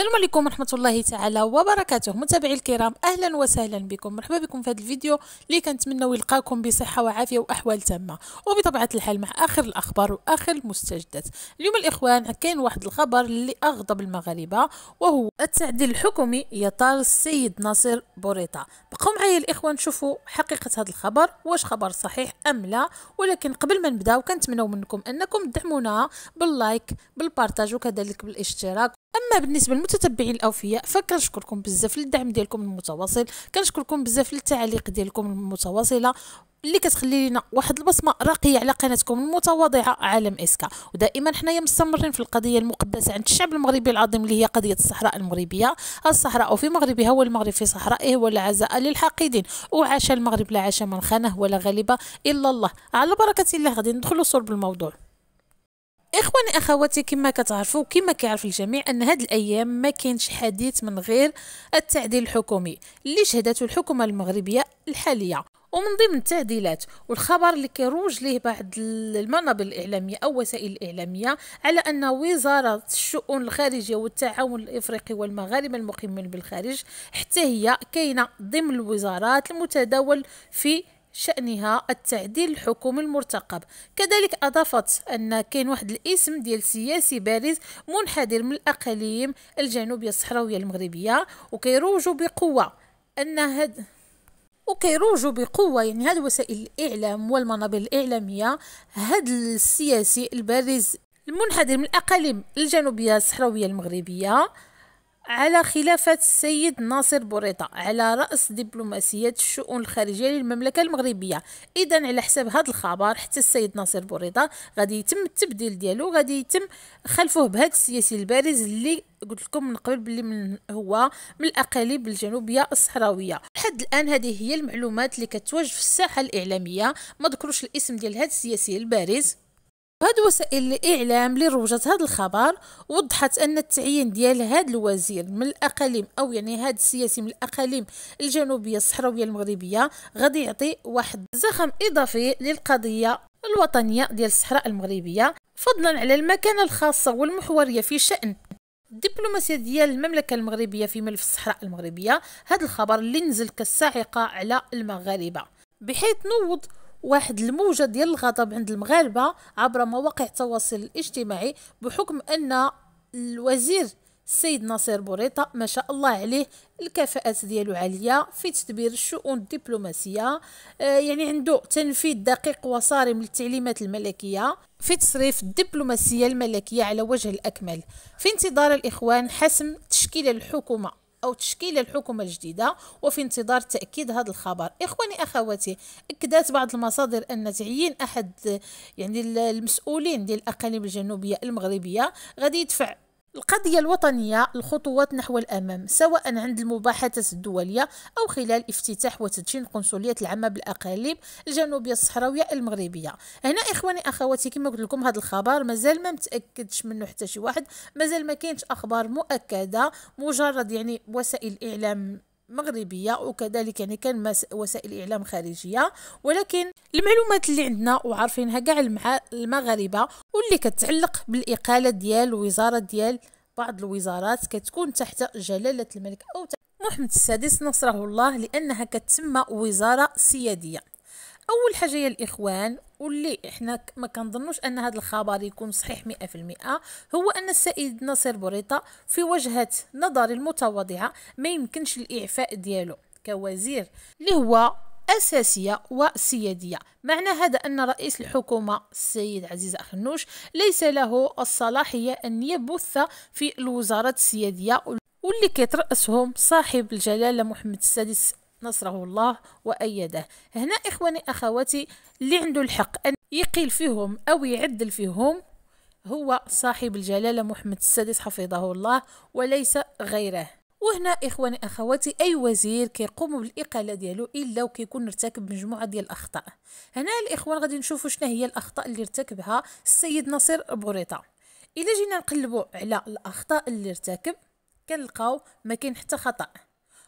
السلام عليكم ورحمه الله تعالى وبركاته متابعي الكرام اهلا وسهلا بكم مرحبا بكم في هذا الفيديو اللي كنتمنى يلقاكم بصحه وعافيه واحوال تامه وبطبيعه الحال مع اخر الاخبار واخر المستجدات اليوم الاخوان كاين واحد الخبر اللي اغضب المغاربه وهو التعديل الحكومي يطال السيد ناصر بوريطه بقوا معايا الاخوان شوفوا حقيقه هذا الخبر واش خبر صحيح ام لا ولكن قبل ما نبداو كنتمنوا منكم انكم تدعمونا باللايك بالبارتاج وكذلك بالاشتراك اما بالنسبه للمتتبعين الاوفياء فكنشكركم بزاف للدعم ديالكم المتواصل كنشكركم بزاف للتعليق ديالكم المتواصله اللي كتخلي لنا واحد البصمه راقيه على قناتكم المتواضعه عالم اسكا ودائما حنايا مستمرين في القضيه المقدسه عند الشعب المغربي العظيم اللي هي قضيه الصحراء المغربيه الصحراء في مغربها والمغرب في صحرائه ولا عزاء للحاقدين وعاش المغرب لا عاش من خانه ولا غالبه الا الله على بركه الله غادي ندخلوا صلب الموضوع اخواني اخواتي كما كتعرفوا كما كيعرف الجميع ان هاد الايام ما كاينش حديث من غير التعديل الحكومي اللي شهدته الحكومه المغربيه الحاليه ومن ضمن التعديلات والخبر اللي كيروج ليه بعض المنابر الاعلاميه او وسائل الاعلاميه على ان وزاره الشؤون الخارجيه والتعاون الافريقي والمغاربه المقيمين بالخارج حتى هي كاينه ضمن الوزارات المتداول في شأنها التعديل الحكومي المرتقب كذلك أضافت أن كاين واحد الاسم ديال سياسي بارز منحدر من الأقاليم الجنوبية الصحراوية المغربية وكيروج بقوة أن هاد وكيروجوا بقوة يعني هاد وسائل الإعلام والمنابر الإعلامية هاد السياسي البارز المنحدر من الأقاليم الجنوبية الصحراوية المغربية على خلافة السيد ناصر بوريطة على رأس دبلوماسية الشؤون الخارجية للمملكة المغربية إذا على حساب هذا الخبر حتى السيد ناصر بوريطة غادي يتم التبديل ديالو غادي يتم خلفه بهذا السياسي البارز اللي قلت لكم من قبل باللي من هو من الاقاليم الجنوبيه الصحراويه لحد الان هذه هي المعلومات اللي كتواجد في الساحه الاعلاميه ما ذكروش الاسم ديال هذا السياسي البارز هاد وسائل الاعلام اللي روجت هذا الخبر وضحت ان التعيين ديال هذا الوزير من الاقاليم او يعني هذا السياسي من الاقاليم الجنوبيه الصحراويه المغربيه غادي يعطي واحد زخم اضافي للقضيه الوطنيه ديال الصحراء المغربيه فضلا على المكانه الخاصه والمحوريه في شان الدبلوماسيه ديال المملكه المغربيه في ملف الصحراء المغربيه هذا الخبر اللي نزل كالصاعقه على المغاربه بحيث نوض واحد الموجة ديال الغضب عند المغاربة عبر مواقع التواصل الاجتماعي بحكم أن الوزير السيد ناصر بوريطة ما شاء الله عليه الكفاءات ديالو عالية في تدبير الشؤون الدبلوماسية آه، يعني عنده تنفيذ دقيق وصارم للتعليمات الملكية في تصريف الدبلوماسية الملكية على وجه الأكمل في انتظار الإخوان حسم تشكيل الحكومة أو تشكيل الحكومة الجديدة وفي انتظار تأكيد هذا الخبر إخواني أخواتي أكدت بعض المصادر أن تعيين أحد يعني المسؤولين ديال الأقاليم الجنوبية المغربية غادي يدفع القضية الوطنية الخطوات نحو الأمام سواء عند المباحثات الدولية أو خلال افتتاح وتدشين القنصليات العامة بالأقاليم الجنوبية الصحراوية المغربية هنا إخواني أخواتي كما قلت لكم هذا الخبر مازال ما متأكدش منه حتى شي واحد مازال ما كاينش أخبار مؤكدة مجرد يعني وسائل إعلام مغربيه وكذلك يعني كان وسائل اعلام خارجيه ولكن المعلومات اللي عندنا وعارفينها كاع المغاربه واللي كتعلق بالاقاله ديال الوزاره ديال بعض الوزارات كتكون تحت جلاله الملك او محمد السادس نصره الله لانها كتسمى وزاره سياديه اول حاجه يا الاخوان واللي احنا ما كنظنوش ان هذا الخبر يكون صحيح 100% هو ان السيد ناصر بوريطه في وجهه نظري المتواضعه ما يمكنش الاعفاء ديالو كوزير اللي هو أساسية وسيادية معنى هذا أن رئيس الحكومة السيد عزيز أخنوش ليس له الصلاحية أن يبث في الوزارات السيادية واللي كيترأسهم صاحب الجلالة محمد السادس نصره الله وأيده هنا إخواني أخواتي اللي عنده الحق أن يقيل فيهم أو يعدل فيهم هو صاحب الجلالة محمد السادس حفظه الله وليس غيره وهنا اخواني اخواتي اي وزير كيقوم بالاقاله ديالو الا وكيكون ارتكب مجموعه ديال الاخطاء هنا الاخوان غادي نشوفوا شنا هي الاخطاء اللي ارتكبها السيد نصير بوريطه الا جينا نقلبوا على الاخطاء اللي ارتكب كنلقاو ما كاين حتى خطا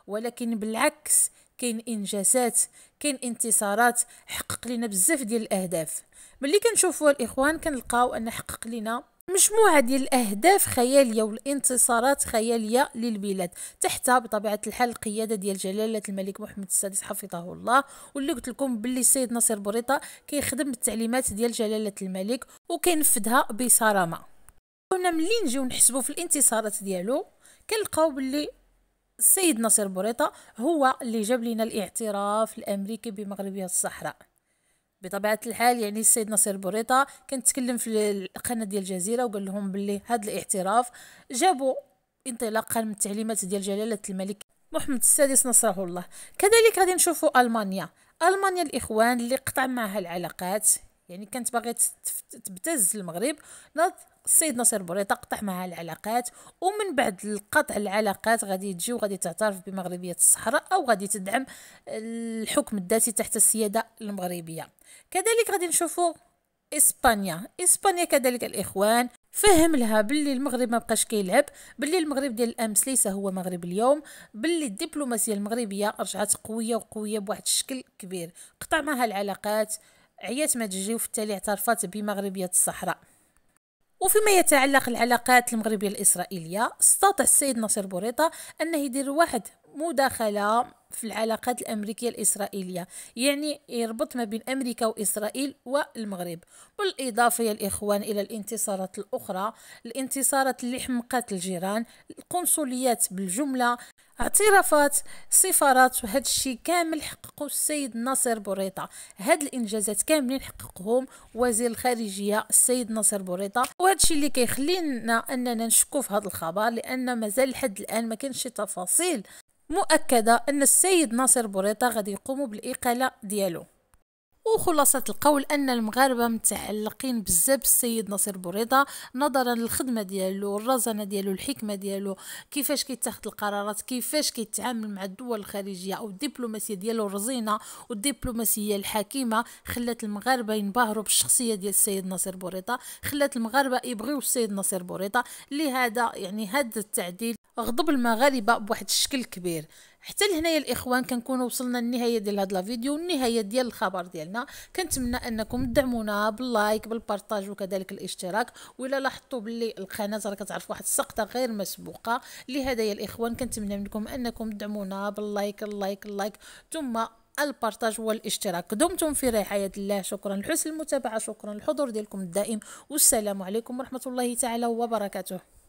ولكن بالعكس كاين انجازات كاين انتصارات حقق لنا بزاف ديال الاهداف ملي كنشوفوا الاخوان كنلقاو ان حقق لنا مجموعة ديال الأهداف خيالية والانتصارات خيالية للبلاد تحت بطبيعة الحال القيادة ديال جلالة الملك محمد السادس حفظه الله واللي قلت لكم باللي السيد ناصر بوريطة كيخدم بالتعليمات ديال جلالة الملك وكينفذها بصرامة هنا ملي نجيو نحسبوا في الانتصارات ديالو كنلقاو باللي السيد ناصر بوريطة هو اللي جاب لنا الاعتراف الامريكي بمغربيه الصحراء بطبيعه الحال يعني السيد ناصر بوريطة كان تكلم في القناه ديال الجزيره وقال لهم باللي هذا الاعتراف جابوا انطلاقا من التعليمات ديال جلاله الملك محمد السادس نصره الله كذلك غادي نشوفوا المانيا المانيا الاخوان اللي قطع معها العلاقات يعني كانت باغيه تبتز المغرب السيد ناصر بوريطه قطع معها العلاقات ومن بعد قطع العلاقات غادي تجي وغادي تعترف بمغربيه الصحراء او غادي تدعم الحكم الذاتي تحت السياده المغربيه كذلك غادي نشوفوا اسبانيا اسبانيا كذلك الاخوان فهم لها باللي المغرب ما بقاش كيلعب باللي المغرب ديال الامس ليس هو مغرب اليوم باللي الدبلوماسيه المغربيه رجعت قويه وقويه بواحد الشكل كبير قطع معها العلاقات عيات ما تجي في التالي اعترفت بمغربية الصحراء وفيما يتعلق العلاقات المغربية الإسرائيلية استطاع السيد ناصر بوريطة أنه يدير واحد مداخلة في العلاقات الأمريكية الإسرائيلية يعني يربط ما بين أمريكا وإسرائيل والمغرب بالإضافة يا الإخوان إلى الانتصارات الأخرى الانتصارات اللي حمقت الجيران القنصليات بالجملة اعترافات سفارات وهذا الشيء كامل حققه السيد ناصر بوريطة هاد الانجازات كاملين حققهم وزير الخارجيه السيد ناصر بوريطة وهذا الشيء اللي كيخلينا اننا نشكو في هذا الخبر لان مازال لحد الان ما كانش شي تفاصيل مؤكدة أن السيد ناصر بوريطة غادي يقوم بالإقالة ديالو وخلاصة القول أن المغاربة متعلقين بزاف بالسيد ناصر بوريضة نظرا للخدمة ديالو الرزانة ديالو الحكمة ديالو كيفاش كيتاخد القرارات كيفاش كيتعامل مع الدول الخارجية أو الدبلوماسية ديالو الرزينة والدبلوماسية الحكيمة خلات المغاربة ينبهروا بالشخصية ديال السيد ناصر بوريضة خلات المغاربة يبغيو السيد ناصر بوريضة لهذا يعني هذا التعديل غضب المغاربه بواحد الشكل كبير حتى لهنايا الاخوان كنكونوا وصلنا للنهايه ديال هاد لا فيديو والنهايه ديال الخبر ديالنا كنتمنى انكم تدعمونا باللايك بالبارطاج وكذلك الاشتراك والا لاحظتوا باللي القناه راه كتعرف واحد السقطه غير مسبوقه لهذا يا الاخوان كنتمنى منكم انكم تدعمونا باللايك اللايك اللايك ثم البارتاج والاشتراك دمتم في رعاية الله شكرا لحسن المتابعة شكرا للحضور ديالكم الدائم والسلام عليكم ورحمة الله تعالى وبركاته